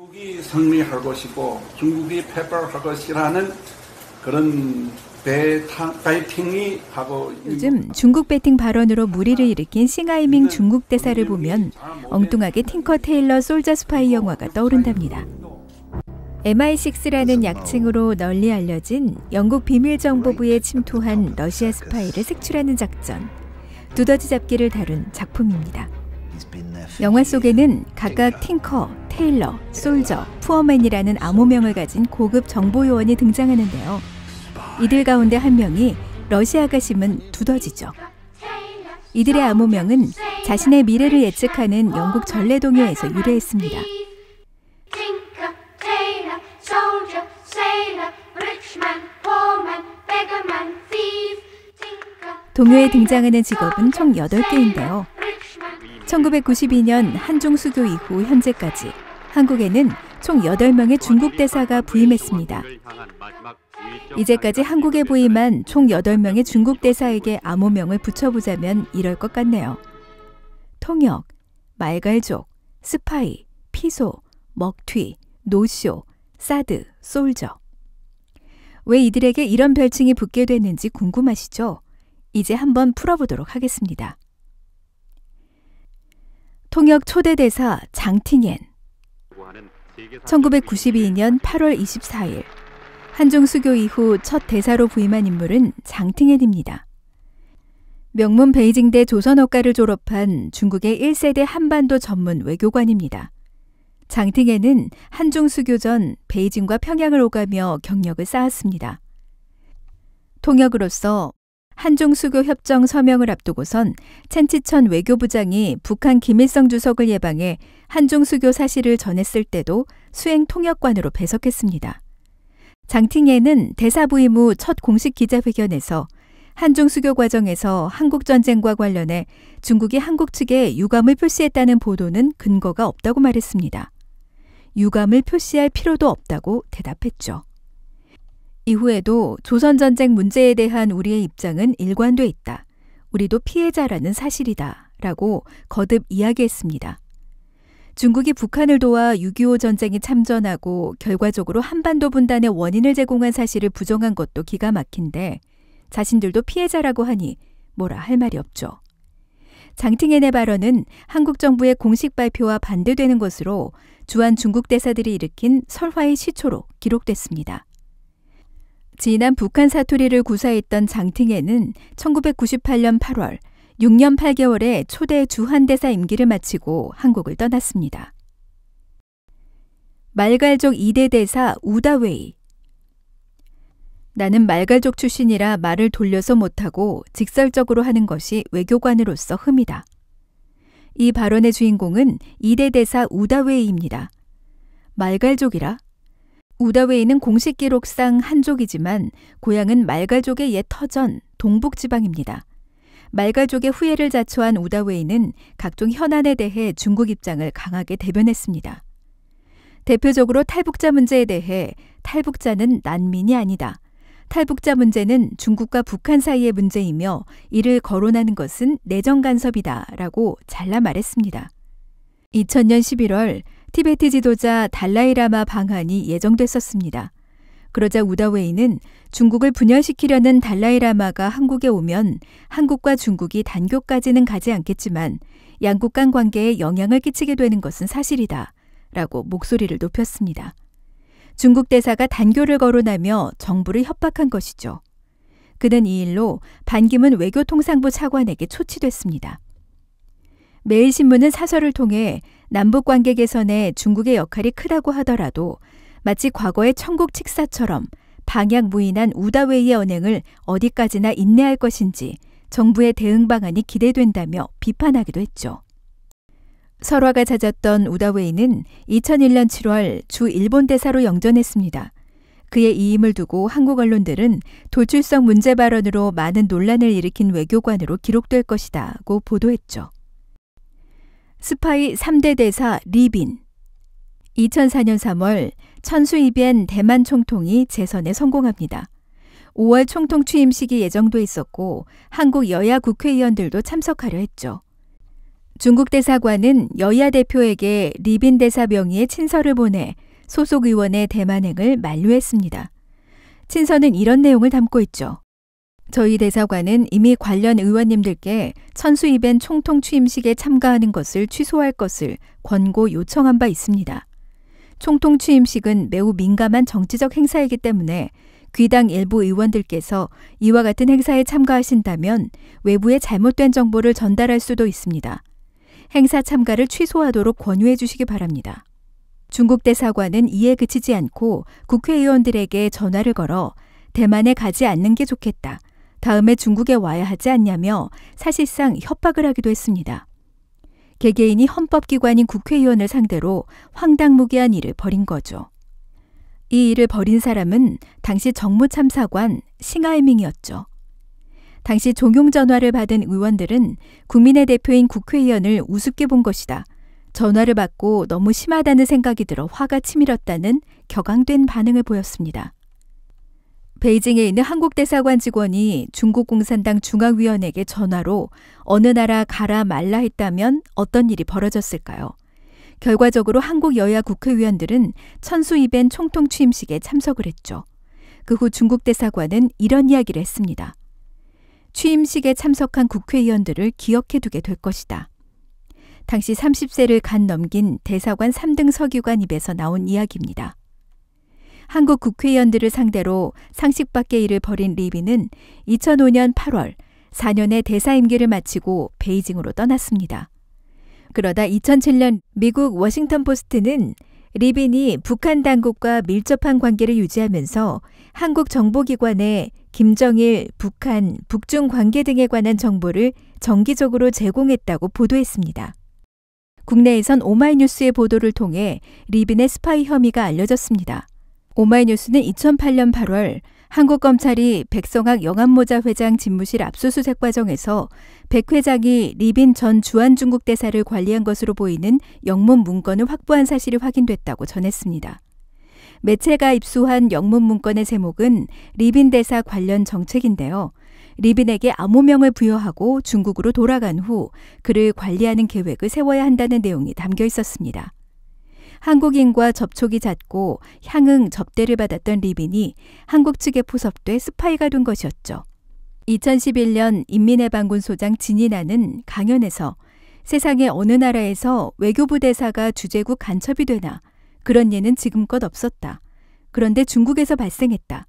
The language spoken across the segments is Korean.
중국이 승리할 것이고 중국이 패배할 것이라는 그런 베이팅이 하고 요즘 중국 배팅 발언으로 무리를 일으킨 싱하이밍 중국 대사를 보면 엉뚱하게 팅커 테일러 솔자 스파이 영화가 떠오른답니다. MI6라는 약칭으로 널리 알려진 영국 비밀정보부에 침투한 러시아 스파이를 색출하는 작전, 두더지 잡기를 다룬 작품입니다. 영화 속에는 각각 팅커, 테일러, 솔저, 푸어맨이라는 암호명을 가진 고급 정보 요원이 등장하는데요. 이들 가운데 한 명이 러시아가 심은 두더지죠. 이들의 암호명은 자신의 미래를 예측하는 영국 전래동요에서 유래했습니다. 동요에 등장하는 직업은 총 8개인데요. 1992년 한중수교 이후 현재까지 한국에는 총 8명의 중국 대사가 부임했습니다. 이제까지 한국에 부임한 총 8명의 중국 대사에게 암호명을 붙여보자면 이럴 것 같네요. 통역, 말갈족, 스파이, 피소, 먹튀, 노쇼, 사드, 솔저. 왜 이들에게 이런 별칭이 붙게 됐는지 궁금하시죠? 이제 한번 풀어보도록 하겠습니다. 통역 초대대사 장팅옌. 1992년 8월 24일 한중 수교 이후 첫 대사로 부임한 인물은 장팅옌입니다. 명문 베이징대 조선어과를 졸업한 중국의 1세대 한반도 전문 외교관입니다. 장팅엔은 한중 수교 전 베이징과 평양을 오가며 경력을 쌓았습니다. 통역으로서 한중수교 협정 서명을 앞두고선 첸치천 외교부장이 북한 김일성 주석을 예방해 한중수교 사실을 전했을 때도 수행 통역관으로 배석했습니다. 장팅예는 대사 부임 후 첫 공식 기자회견에서 한중 수교 과정에서 한국 전쟁과 관련해 중국이 한국 측에 유감을 표시했다는 보도는 근거가 없다고 말했습니다. 유감을 표시할 필요도 없다고 대답했죠. 이후에도 조선전쟁 문제에 대한 우리의 입장은 일관돼 있다. 우리도 피해자라는 사실이다. 라고 거듭 이야기했습니다. 중국이 북한을 도와 6.25전쟁이 참전하고 결과적으로 한반도 분단의 원인을 제공한 사실을 부정한 것도 기가 막힌데 자신들도 피해자라고 하니 뭐라 할 말이 없죠. 장팅엔의 발언은 한국 정부의 공식 발표와 반대되는 것으로 주한 중국 대사들이 일으킨 설화의 시초로 기록됐습니다. 지난 북한 사투리를 구사했던 장팅에는 1998년 8월 6년 8개월의 초대 주한대사 임기를 마치고 한국을 떠났습니다. 말갈족 2대 대사 우다웨이 나는 말갈족 출신이라 말을 돌려서 못하고 직설적으로 하는 것이 외교관으로서 흠이다. 이 발언의 주인공은 2대 대사 우다웨이입니다. 말갈족이라? 우다웨이는 공식 기록상 한족이지만 고향은 말가족의 옛 터전 동북지방입니다. 말가족의 후예를 자초한 우다웨이는 각종 현안에 대해 중국 입장을 강하게 대변했습니다. 대표적으로 탈북자 문제에 대해 탈북자는 난민이 아니다. 탈북자 문제는 중국과 북한 사이의 문제이며 이를 거론하는 것은 내정 간섭이다 라고 잘라 말했습니다. 2000년 11월 티베트 지도자 달라이라마 방한이 예정됐었습니다. 그러자 우다웨이는 중국을 분열시키려는 달라이라마가 한국에 오면 한국과 중국이 단교까지는 가지 않겠지만 양국 간 관계에 영향을 끼치게 되는 것은 사실이다. 라고 목소리를 높였습니다. 중국 대사가 단교를 거론하며 정부를 협박한 것이죠. 그는 이 일로 반기문 외교통상부 차관에게 초치됐습니다. 매일신문은 사설을 통해 남북 관계 개선에 중국의 역할이 크다고 하더라도 마치 과거의 천국 칙사처럼 방향 무인한 우다웨이의 언행을 어디까지나 인내할 것인지 정부의 대응 방안이 기대된다며 비판하기도 했죠. 설화가 잦았던 우다웨이는 2001년 7월 주 일본 대사로 영전했습니다. 그의 이임을 두고 한국 언론들은 돌출성 문제 발언으로 많은 논란을 일으킨 외교관으로 기록될 것이다고 보도했죠. 스파이 3대 대사 리빈. 2004년 3월 천수이벤 대만 총통이 재선에 성공합니다. 5월 총통 취임식이 예정돼 있었고 한국 여야 국회의원들도 참석하려 했죠. 중국 대사관은 여야 대표에게 리빈 대사 명의의 친서를 보내 소속 의원의 대만행을 만류했습니다. 친서는 이런 내용을 담고 있죠. 저희 대사관은 이미 관련 의원님들께 천수 이벤 총통 취임식에 참가하는 것을 취소할 것을 권고 요청한 바 있습니다. 총통 취임식은 매우 민감한 정치적 행사이기 때문에 귀당 일부 의원들께서 이와 같은 행사에 참가하신다면 외부에 잘못된 정보를 전달할 수도 있습니다. 행사 참가를 취소하도록 권유해 주시기 바랍니다. 중국 대사관은 이에 그치지 않고 국회의원들에게 전화를 걸어 대만에 가지 않는 게 좋겠다. 다음에 중국에 와야 하지 않냐며 사실상 협박을 하기도 했습니다. 개개인이 헌법기관인 국회의원을 상대로 황당무계한 일을 벌인 거죠. 이 일을 벌인 사람은 당시 정무참사관 싱하이밍이었죠. 당시 종용 전화를 받은 의원들은 국민의 대표인 국회의원을 우습게 본 것이다. 전화를 받고 너무 심하다는 생각이 들어 화가 치밀었다는 격앙된 반응을 보였습니다. 베이징에 있는 한국 대사관 직원이 중국 공산당 중앙위원에게 전화로 어느 나라 가라 말라 했다면 어떤 일이 벌어졌을까요? 결과적으로 한국 여야 국회의원들은 천수이벤 총통 취임식에 참석을 했죠. 그 후 중국 대사관은 이런 이야기를 했습니다. 취임식에 참석한 국회의원들을 기억해 두게 될 것이다. 당시 30세를 간 넘긴 대사관 3등 서기관 입에서 나온 이야기입니다. 한국 국회의원들을 상대로 상식밖의 일을 벌인 리빈은 2005년 8월 4년의 대사 임기를 마치고 베이징으로 떠났습니다. 그러다 2007년 미국 워싱턴 포스트는 리빈이 북한 당국과 밀접한 관계를 유지하면서 한국 정보기관에 김정일, 북한, 북중 관계 등에 관한 정보를 정기적으로 제공했다고 보도했습니다. 국내에선 오마이뉴스의 보도를 통해 리빈의 스파이 혐의가 알려졌습니다. 오마이뉴스는 2008년 8월 한국 검찰이 백성학 영암모자 회장 집무실 압수수색 과정에서 백 회장이 리빈 전 주한 중국 대사를 관리한 것으로 보이는 영문 문건을 확보한 사실이 확인됐다고 전했습니다. 매체가 입수한 영문 문건의 제목은 리빈 대사 관련 정책인데요. 리빈에게 암호명을 부여하고 중국으로 돌아간 후 그를 관리하는 계획을 세워야 한다는 내용이 담겨 있었습니다. 한국인과 접촉이 잦고 향응 접대를 받았던 리빈이 한국 측에 포섭돼 스파이가 된 것이었죠. 2011년 인민해방군 소장 진인아는 강연에서 세상에 어느 나라에서 외교부 대사가 주재국 간첩이 되나 그런 예는 지금껏 없었다. 그런데 중국에서 발생했다.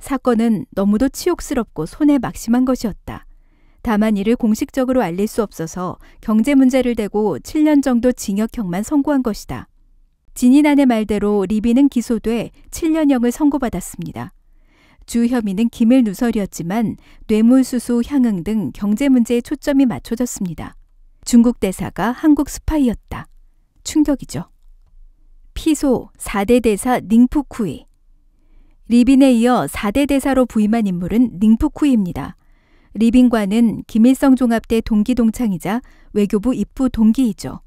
사건은 너무도 치욕스럽고 손에 막심한 것이었다. 다만 이를 공식적으로 알릴 수 없어서 경제 문제를 대고 7년 정도 징역형만 선고한 것이다. 진인안의 말대로 리비는 기소돼 7년형을 선고받았습니다. 주 혐의는 기밀 누설이었지만 뇌물수수 향응 등 경제 문제에 초점이 맞춰졌습니다. 중국 대사가 한국 스파이였다. 충격이죠. 피소 4대 대사 닝푸쿠이 리빈에 이어 4대 대사로 부임한 인물은 닝푸쿠이입니다. 리빈과는 김일성 종합대 동기 동창이자 외교부 입부 동기이죠.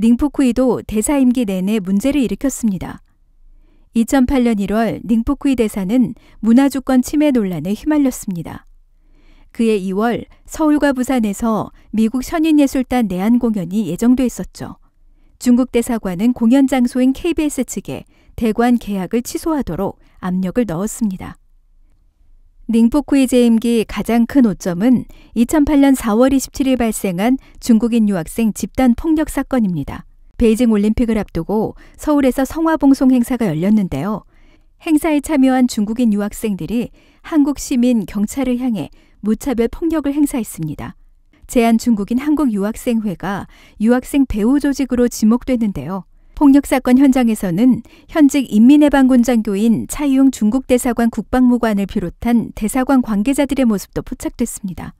닝포쿠이도 대사 임기 내내 문제를 일으켰습니다. 2008년 1월 닝포쿠이 대사는 문화주권 침해 논란에 휘말렸습니다. 그해 2월 서울과 부산에서 미국 현인예술단 내한 공연이 예정돼 있었죠. 중국 대사관은 공연 장소인 KBS 측에 대관 계약을 취소하도록 압력을 넣었습니다. 닝포쿠이 재임기 가장 큰 오점은 2008년 4월 27일 발생한 중국인 유학생 집단 폭력 사건입니다. 베이징 올림픽을 앞두고 서울에서 성화봉송 행사가 열렸는데요. 행사에 참여한 중국인 유학생들이 한국 시민 경찰을 향해 무차별 폭력을 행사했습니다. 제한 중국인 한국 유학생회가 유학생 배우 조직으로 지목됐는데요. 폭력 사건 현장에서는 현직 인민해방군 장교인 차이용 중국 대사관 국방무관을 비롯한 대사관 관계자들의 모습도 포착됐습니다.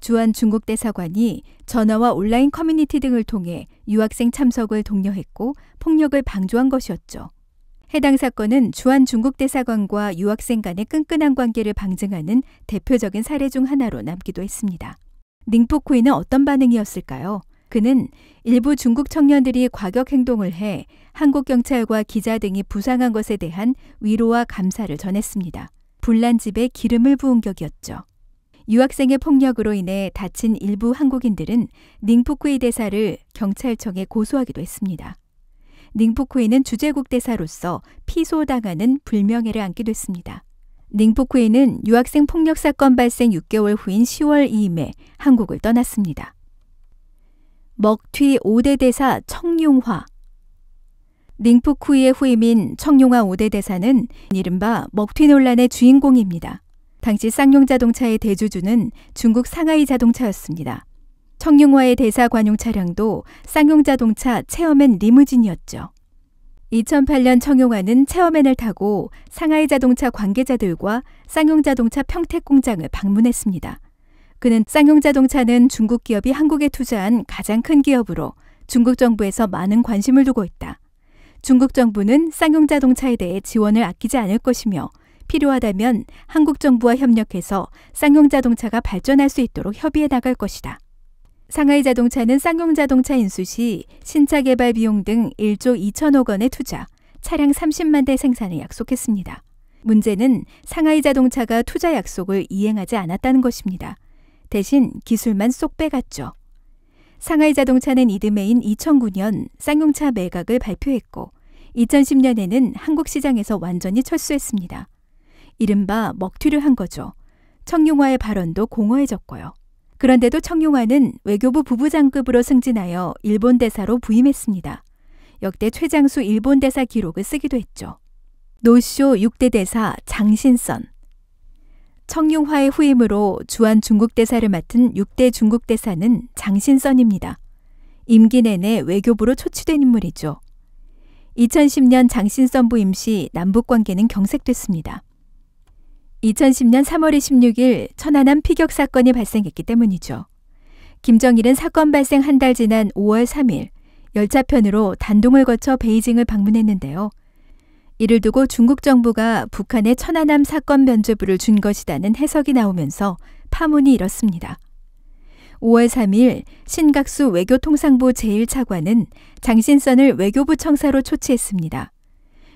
주한 중국 대사관이 전화와 온라인 커뮤니티 등을 통해 유학생 참석을 독려했고 폭력을 방조한 것이었죠. 해당 사건은 주한 중국 대사관과 유학생 간의 끈끈한 관계를 방증하는 대표적인 사례 중 하나로 남기도 했습니다. 닝포코이는 어떤 반응이었을까요? 그는 일부 중국 청년들이 과격 행동을 해 한국 경찰과 기자 등이 부상한 것에 대한 위로와 감사를 전했습니다. 불난 집에 기름을 부은 격이었죠. 유학생의 폭력으로 인해 다친 일부 한국인들은 닝푸쿠이 대사를 경찰청에 고소하기도 했습니다. 닝푸쿠이는 주재국 대사로서 피소당하는 불명예를 안기도 했습니다. 닝푸쿠이는 유학생 폭력 사건 발생 6개월 후인 10월 2일에 한국을 떠났습니다. 먹튀 5대 대사 청룡화 닝푸쿠이의 후임인 청룡화 5대 대사는 이른바 먹튀 논란의 주인공입니다. 당시 쌍용자동차의 대주주는 중국 상하이 자동차였습니다. 청룡화의 대사 관용 차량도 쌍용자동차 체험엔 리무진이었죠. 2008년 청용화는 체험엔을 타고 상하이 자동차 관계자들과 쌍용자동차 평택 공장을 방문했습니다. 그는 쌍용자동차는 중국 기업이 한국에 투자한 가장 큰 기업으로 중국 정부에서 많은 관심을 두고 있다. 중국 정부는 쌍용자동차에 대해 지원을 아끼지 않을 것이며 필요하다면 한국 정부와 협력해서 쌍용자동차가 발전할 수 있도록 협의해 나갈 것이다. 상하이 자동차는 쌍용자동차 인수 시 신차 개발 비용 등 1조 2천억 원의 투자, 차량 30만 대 생산을 약속했습니다. 문제는 상하이 자동차가 투자 약속을 이행하지 않았다는 것입니다. 대신 기술만 쏙 빼갔죠. 상하이 자동차는 이듬해인 2009년 쌍용차 매각을 발표했고 2010년에는 한국 시장에서 완전히 철수했습니다. 이른바 먹튀를 한 거죠. 청룡화의 발언도 공허해졌고요. 그런데도 청룡화는 외교부 부부장급으로 승진하여 일본 대사로 부임했습니다. 역대 최장수 일본 대사 기록을 쓰기도 했죠. 노쇼 6대 대사 장신선, 청룡화의 후임으로 주한 중국대사를 맡은 6대 중국대사는 장신선입니다. 임기 내내 외교부로 초치된 인물이죠. 2010년 장신선부 임시 남북관계는 경색됐습니다. 2010년 3월 26일 천안함 피격 사건이 발생했기 때문이죠. 김정일은 사건 발생 한 달 지난 5월 3일 열차편으로 단둥을 거쳐 베이징을 방문했는데요. 이를 두고 중국 정부가 북한의 천안함 사건 면죄부를 준 것이라는 해석이 나오면서 파문이 일었습니다. 5월 3일 신각수 외교통상부 제1차관은 장신선을 외교부 청사로 초치했습니다.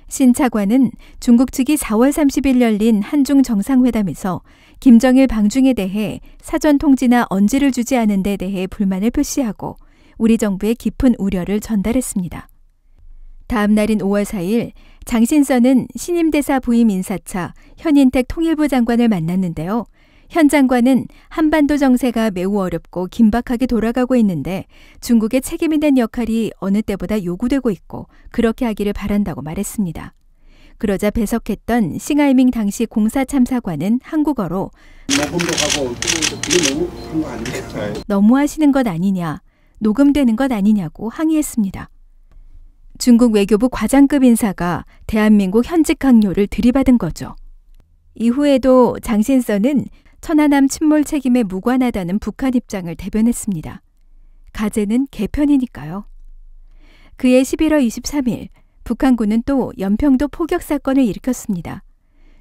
신 차관은 중국 측이 4월 30일 열린 한중 정상회담에서 김정일 방중에 대해 사전 통지나 언지를 주지 않은 데 대해 불만을 표시하고 우리 정부에 깊은 우려를 전달했습니다. 다음 날인 5월 4일 장신선은 신임대사 부임 인사차 현인택 통일부 장관을 만났는데요. 현 장관은 한반도 정세가 매우 어렵고 긴박하게 돌아가고 있는데 중국의 책임 있는 역할이 어느 때보다 요구되고 있고 그렇게 하기를 바란다고 말했습니다. 그러자 배석했던 싱하이밍 당시 공사 참사관은 한국어로 너무 하시는 것 아니냐, 녹음되는 것 아니냐고 항의했습니다. 중국 외교부 과장급 인사가 대한민국 현직 강요를 들이받은 거죠. 이후에도 장신선은 천안함 침몰 책임에 무관하다는 북한 입장을 대변했습니다. 가재는 개편이니까요. 그해 11월 23일 북한군은 또 연평도 포격 사건을 일으켰습니다.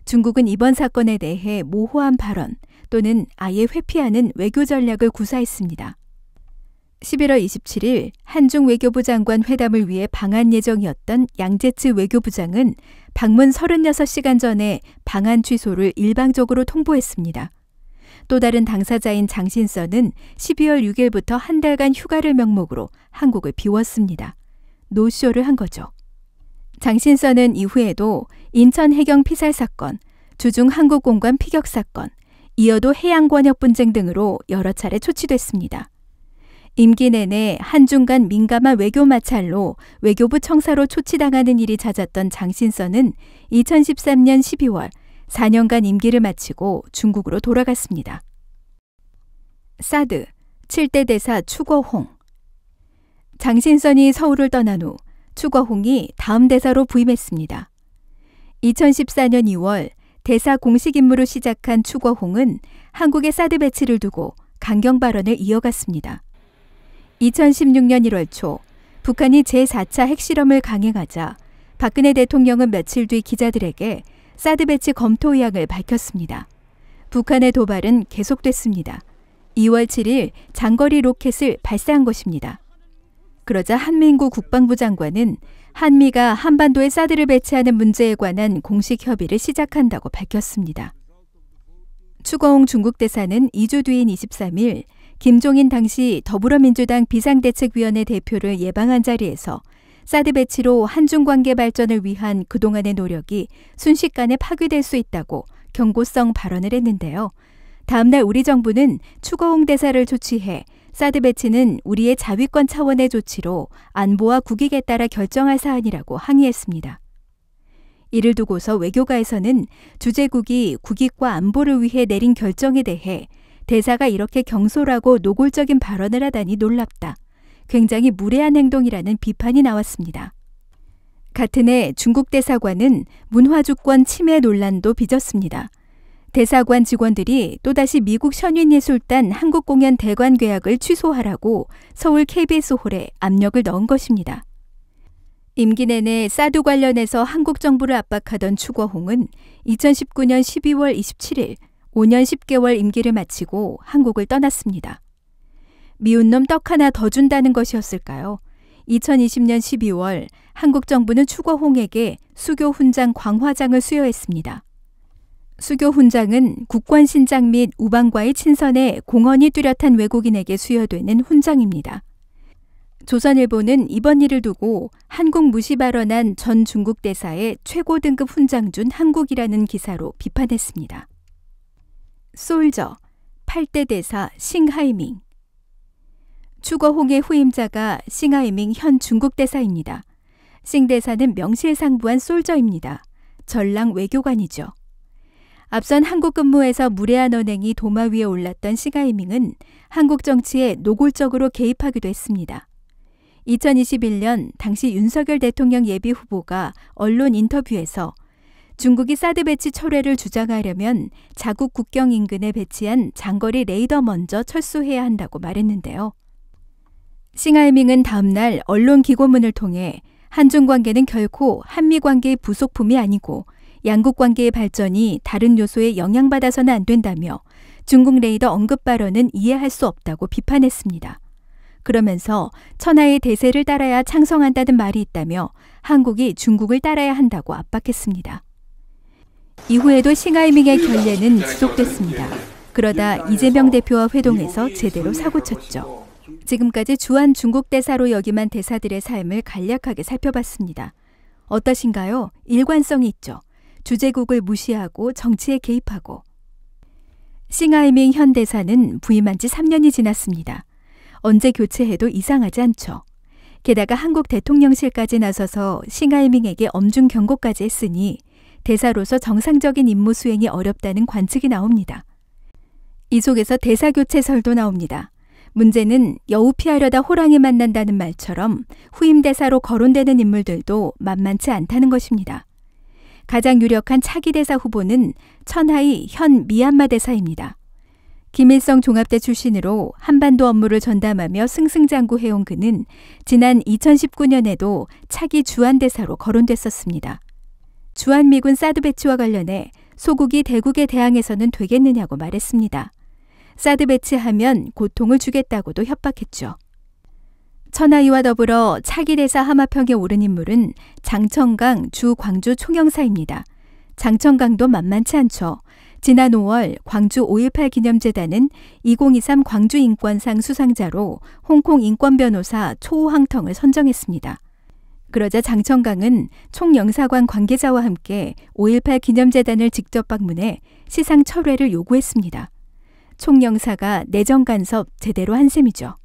중국은 이번 사건에 대해 모호한 발언 또는 아예 회피하는 외교 전략을 구사했습니다. 11월 27일 한중 외교부 장관 회담을 위해 방한 예정이었던 양재츠 외교부장은 방문 36시간 전에 방한 취소를 일방적으로 통보했습니다. 또 다른 당사자인 장신선은 12월 6일부터 한 달간 휴가를 명목으로 한국을 비웠습니다. 노쇼를 한 거죠. 장신선은 이후에도 인천 해경 피살 사건, 주중 한국공관 피격 사건, 이어도 해양권역 분쟁 등으로 여러 차례 초치됐습니다. 임기 내내 한중간 민감한 외교 마찰로 외교부 청사로 초치당하는 일이 잦았던 장신선은 2013년 12월 4년간 임기를 마치고 중국으로 돌아갔습니다. 사드 7대 대사 추거홍 장신선이 서울을 떠난 후 추거홍이 다음 대사로 부임했습니다. 2014년 2월 대사 공식 임무를 시작한 추거홍은 한국의 사드 배치를 두고 강경 발언을 이어갔습니다. 2016년 1월 초 북한이 제4차 핵실험을 강행하자 박근혜 대통령은 며칠 뒤 기자들에게 사드 배치 검토 의향을 밝혔습니다. 북한의 도발은 계속됐습니다. 2월 7일 장거리 로켓을 발사한 것입니다. 그러자 한민구 국방부 장관은 한미가 한반도에 사드를 배치하는 문제에 관한 공식 협의를 시작한다고 밝혔습니다. 추거홍 중국 대사는 2주 뒤인 23일 김종인 당시 더불어민주당 비상대책위원회 대표를 예방한 자리에서 사드 배치로 한중 관계 발전을 위한 그동안의 노력이 순식간에 파괴될 수 있다고 경고성 발언을 했는데요. 다음날 우리 정부는 추거홍 대사를 조치해 사드 배치는 우리의 자위권 차원의 조치로 안보와 국익에 따라 결정할 사안이라고 항의했습니다. 이를 두고서 외교가에서는 주재국이 국익과 안보를 위해 내린 결정에 대해 대사가 이렇게 경솔하고 노골적인 발언을 하다니 놀랍다. 굉장히 무례한 행동이라는 비판이 나왔습니다. 같은 해 중국 대사관은 문화주권 침해 논란도 빚었습니다. 대사관 직원들이 또다시 미국 션윈예술단 한국공연 대관 계약을 취소하라고 서울 KBS홀에 압력을 넣은 것입니다. 임기 내내 사드 관련해서 한국 정부를 압박하던 추거홍은 2019년 12월 27일 5년 10개월 임기를 마치고 한국을 떠났습니다. 미운 놈 떡 하나 더 준다는 것이었을까요? 2020년 12월 한국 정부는 추거홍에게 수교 훈장 광화장을 수여했습니다. 수교 훈장은 국권 신장 및 우방과의 친선에 공헌이 뚜렷한 외국인에게 수여되는 훈장입니다. 조선일보는 이번 일을 두고 한국 무시 발언한 전 중국 대사의 최고 등급 훈장 준 한국이라는 기사로 비판했습니다. 솔저, 8대 대사 싱하이밍. 추거홍의 후임자가 싱하이밍 현 중국 대사입니다. 싱 대사는 명실상부한 솔저입니다. 전랑 외교관이죠. 앞선 한국 근무에서 무례한 언행이 도마 위에 올랐던 싱하이밍은 한국 정치에 노골적으로 개입하기도 했습니다. 2021년 당시 윤석열 대통령 예비 후보가 언론 인터뷰에서 중국이 사드 배치 철회를 주장하려면 자국 국경 인근에 배치한 장거리 레이더 먼저 철수해야 한다고 말했는데요. 싱하이밍은 다음날 언론 기고문을 통해 한중 관계는 결코 한미 관계의 부속품이 아니고 양국 관계의 발전이 다른 요소에 영향받아서는 안 된다며 중국 레이더 언급 발언은 이해할 수 없다고 비판했습니다. 그러면서 천하의 대세를 따라야 창성한다는 말이 있다며 한국이 중국을 따라야 한다고 압박했습니다. 이후에도 싱하이밍의 결례는 지속됐습니다. 그러다 이재명 대표와 회동해서 제대로 사고쳤죠. 지금까지 주한 중국 대사로 역임한 대사들의 삶을 간략하게 살펴봤습니다. 어떠신가요? 일관성이 있죠. 주제국을 무시하고 정치에 개입하고. 싱하이밍 현 대사는 부임한 지 3년이 지났습니다. 언제 교체해도 이상하지 않죠. 게다가 한국 대통령실까지 나서서 싱하이밍에게 엄중 경고까지 했으니 대사로서 정상적인 임무 수행이 어렵다는 관측이 나옵니다. 이 속에서 대사 교체설도 나옵니다. 문제는 여우 피하려다 호랑이 만난다는 말처럼 후임 대사로 거론되는 인물들도 만만치 않다는 것입니다. 가장 유력한 차기 대사 후보는 천하이 현 미얀마 대사입니다. 김일성 종합대 출신으로 한반도 업무를 전담하며 승승장구해온 그는 지난 2019년에도 차기 주한대사로 거론됐었습니다. 주한미군 사드 배치와 관련해 소국이 대국에 대항해서는 되겠느냐고 말했습니다. 사드 배치하면 고통을 주겠다고도 협박했죠. 천하이와 더불어 차기대사 하마평에 오른 인물은 장천강 주 광주 총영사입니다. 장천강도 만만치 않죠. 지난 5월 광주 5.18 기념재단은 2023 광주 인권상 수상자로 홍콩 인권변호사 초호황텅을 선정했습니다. 그러자 장청강은 총영사관 관계자와 함께 5.18 기념재단을 직접 방문해 시상 철회를 요구했습니다. 총영사가 내정 간섭 제대로 한 셈이죠.